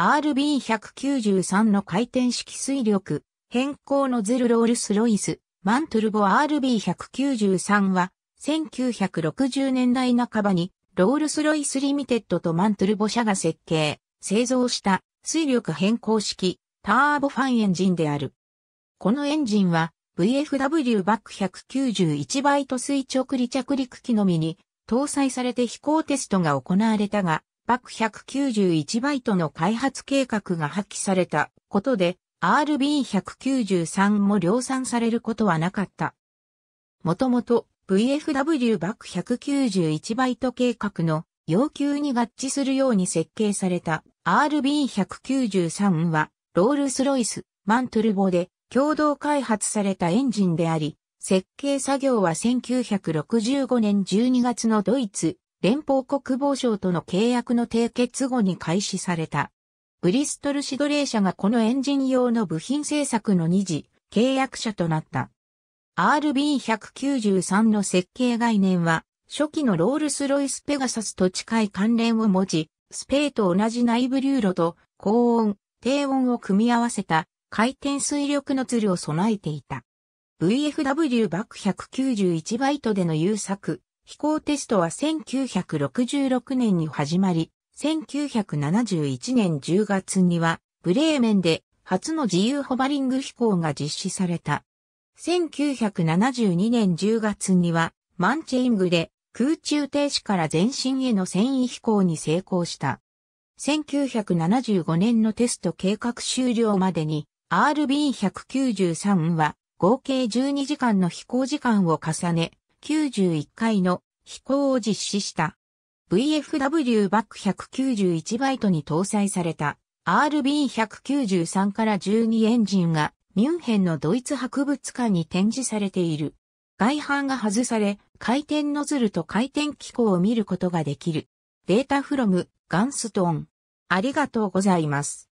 RB193 の回転式推力変更ノズルロールスロイスマントルボ RB193 は1960年代半ばにロールスロイスリミテッドとマントルボ社が設計、製造した水力変更式ターボファンエンジンである。このエンジンは VFW バック191バイト垂直離着陸機のみに搭載されて飛行テストが行われたが、泊191バイトの開発計画が破棄されたことで RB193 も量産されることはなかった。もともと VFW バック191バイト計画の要求に合致するように設計された RB193 はロールスロイス、マントルボで共同開発されたエンジンであり、設計作業は1965年12月のドイツ連邦国防省との契約の締結後に開始された。ブリストルシドレー社がこのエンジン用の部品製作の二次契約者となった。RB193 の設計概念は、初期のロールスロイスペガサスと近い関連を持ち、スペーと同じ内部流路と高温、低温を組み合わせた回転水力のツルを備えていた。VFW バック191バイトでの優作、飛行テストは1966年に始まり、1971年10月には、ブレーメンで初の自由ホバリング飛行が実施された。1972年10月には、マンチェイングで空中停止から全身への繊維飛行に成功した。1975年のテスト計画終了までに RB193 は合計12時間の飛行時間を重ね、91回の飛行を実施した。VFW バック191バイトに搭載された RB193 から12エンジンがミュンヘンのドイツ博物館に展示されている。外板が外され、回転ノズルと回転機構を見ることができる。データフロム、ガンストーン。ありがとうございます。